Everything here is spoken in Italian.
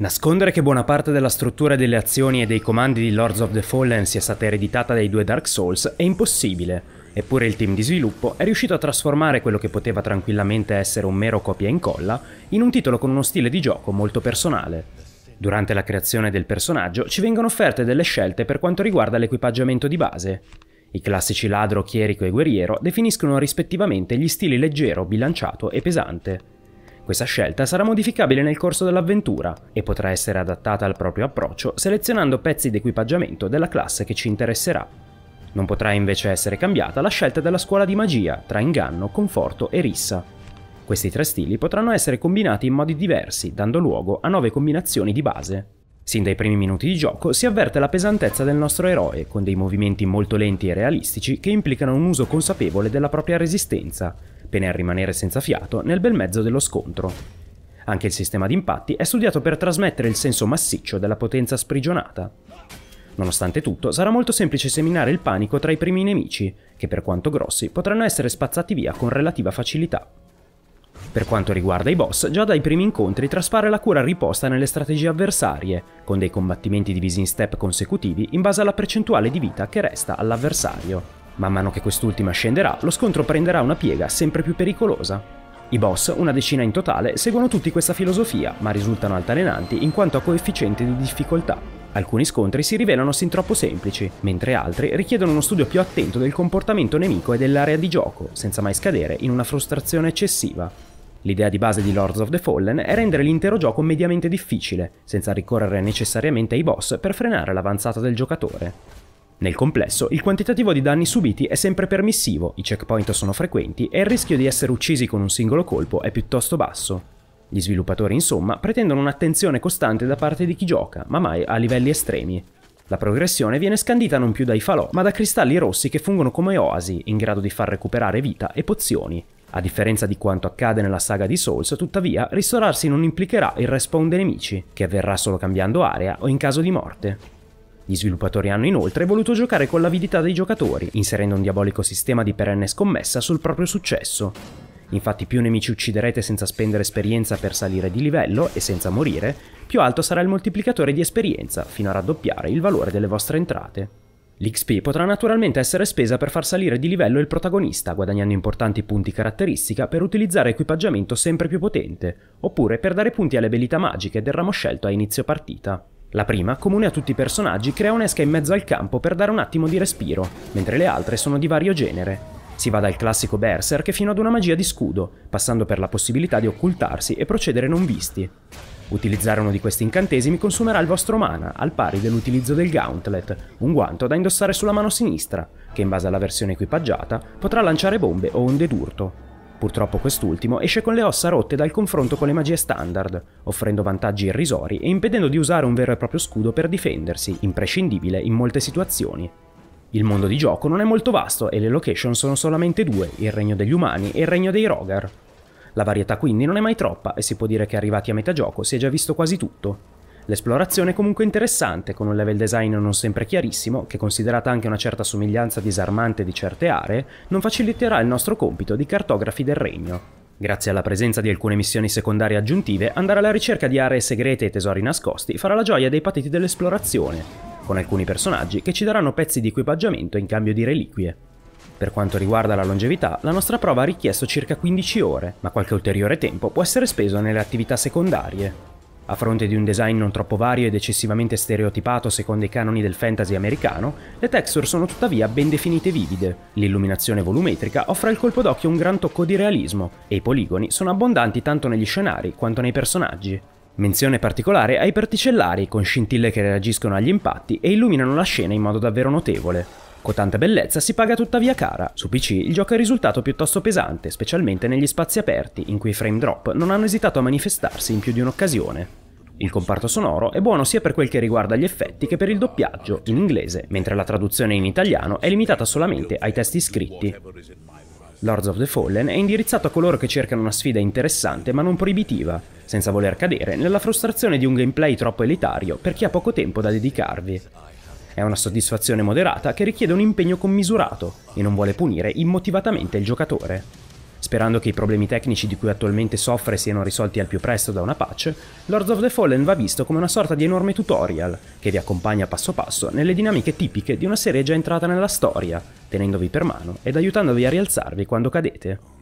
Nascondere che buona parte della struttura delle azioni e dei comandi di Lords of the Fallen sia stata ereditata dai due Dark Souls è impossibile, eppure il team di sviluppo è riuscito a trasformare quello che poteva tranquillamente essere un mero copia e incolla in un titolo con uno stile di gioco molto personale. Durante la creazione del personaggio ci vengono offerte delle scelte per quanto riguarda l'equipaggiamento di base. I classici ladro, chierico e guerriero definiscono rispettivamente gli stili leggero, bilanciato e pesante. Questa scelta sarà modificabile nel corso dell'avventura e potrà essere adattata al proprio approccio selezionando pezzi di equipaggiamento della classe che ci interesserà. Non potrà invece essere cambiata la scelta della scuola di magia tra inganno, conforto e rissa. Questi tre stili potranno essere combinati in modi diversi, dando luogo a nuove combinazioni di base, Sin dai primi minuti di gioco si avverte la pesantezza del nostro eroe, con dei movimenti molto lenti e realistici che implicano un uso consapevole della propria resistenza, pena a rimanere senza fiato nel bel mezzo dello scontro. Anche il sistema di impatti è studiato per trasmettere il senso massiccio della potenza sprigionata. Nonostante tutto, sarà molto semplice seminare il panico tra i primi nemici, che per quanto grossi potranno essere spazzati via con relativa facilità. Per quanto riguarda i boss, già dai primi incontri traspare la cura riposta nelle strategie avversarie, con dei combattimenti divisi in step consecutivi in base alla percentuale di vita che resta all'avversario. Man mano che quest'ultima scenderà, lo scontro prenderà una piega sempre più pericolosa. I boss, una decina in totale, seguono tutti questa filosofia, ma risultano altalenanti in quanto a coefficiente di difficoltà. Alcuni scontri si rivelano sin troppo semplici, mentre altri richiedono uno studio più attento del comportamento nemico e dell'area di gioco, senza mai scadere in una frustrazione eccessiva. L'idea di base di Lords of the Fallen è rendere l'intero gioco mediamente difficile, senza ricorrere necessariamente ai boss per frenare l'avanzata del giocatore. Nel complesso, il quantitativo di danni subiti è sempre permissivo, i checkpoint sono frequenti e il rischio di essere uccisi con un singolo colpo è piuttosto basso. Gli sviluppatori, insomma, pretendono un'attenzione costante da parte di chi gioca, ma mai a livelli estremi. La progressione viene scandita non più dai falò, ma da cristalli rossi che fungono come oasi, in grado di far recuperare vita e pozioni, a differenza di quanto accade nella saga di Souls, tuttavia, ristorarsi non implicherà il respawn dei nemici, che avverrà solo cambiando area o in caso di morte. Gli sviluppatori hanno inoltre voluto giocare con l'avidità dei giocatori, inserendo un diabolico sistema di perenne scommessa sul proprio successo. Infatti più nemici ucciderete senza spendere esperienza per salire di livello e senza morire, più alto sarà il moltiplicatore di esperienza, fino a raddoppiare il valore delle vostre entrate. L'XP potrà naturalmente essere spesa per far salire di livello il protagonista, guadagnando importanti punti caratteristica per utilizzare equipaggiamento sempre più potente, oppure per dare punti alle abilità magiche del ramo scelto a inizio partita. La prima, comune a tutti i personaggi, crea un'esca in mezzo al campo per dare un attimo di respiro, mentre le altre sono di vario genere. Si va dal classico berserk fino ad una magia di scudo, passando per la possibilità di occultarsi e procedere non visti. Utilizzare uno di questi incantesimi consumerà il vostro mana, al pari dell'utilizzo del gauntlet, un guanto da indossare sulla mano sinistra, che in base alla versione equipaggiata potrà lanciare bombe o onde d'urto. Purtroppo quest'ultimo esce con le ossa rotte dal confronto con le magie standard, offrendo vantaggi irrisori e impedendo di usare un vero e proprio scudo per difendersi, imprescindibile in molte situazioni. Il mondo di gioco non è molto vasto e le location sono solamente due, il regno degli umani e il regno dei Rogar, la varietà quindi non è mai troppa e si può dire che arrivati a metà gioco si è già visto quasi tutto. L'esplorazione è comunque interessante, con un level design non sempre chiarissimo, che considerata anche una certa somiglianza disarmante di certe aree, non faciliterà il nostro compito di cartografi del regno. Grazie alla presenza di alcune missioni secondarie aggiuntive, andare alla ricerca di aree segrete e tesori nascosti farà la gioia dei patiti dell'esplorazione, con alcuni personaggi che ci daranno pezzi di equipaggiamento in cambio di reliquie. Per quanto riguarda la longevità, la nostra prova ha richiesto circa 15 ore, ma qualche ulteriore tempo può essere speso nelle attività secondarie. A fronte di un design non troppo vario ed eccessivamente stereotipato secondo i canoni del fantasy americano, le texture sono tuttavia ben definite e vivide, l'illuminazione volumetrica offre al colpo d'occhio un gran tocco di realismo e i poligoni sono abbondanti tanto negli scenari quanto nei personaggi. Menzione particolare ai particellari con scintille che reagiscono agli impatti e illuminano la scena in modo davvero notevole. Con tanta bellezza si paga tuttavia cara. Su PC il gioco è risultato piuttosto pesante, specialmente negli spazi aperti, in cui i frame drop non hanno esitato a manifestarsi in più di un'occasione. Il comparto sonoro è buono sia per quel che riguarda gli effetti che per il doppiaggio, in inglese, mentre la traduzione in italiano è limitata solamente ai testi scritti. Lords of the Fallen è indirizzato a coloro che cercano una sfida interessante ma non proibitiva, senza voler cadere nella frustrazione di un gameplay troppo elitario per chi ha poco tempo da dedicarvi. È una soddisfazione moderata che richiede un impegno commisurato e non vuole punire immotivatamente il giocatore. Sperando che i problemi tecnici di cui attualmente soffre siano risolti al più presto da una patch, Lords of the Fallen va visto come una sorta di enorme tutorial che vi accompagna passo passo nelle dinamiche tipiche di una serie già entrata nella storia, tenendovi per mano ed aiutandovi a rialzarvi quando cadete.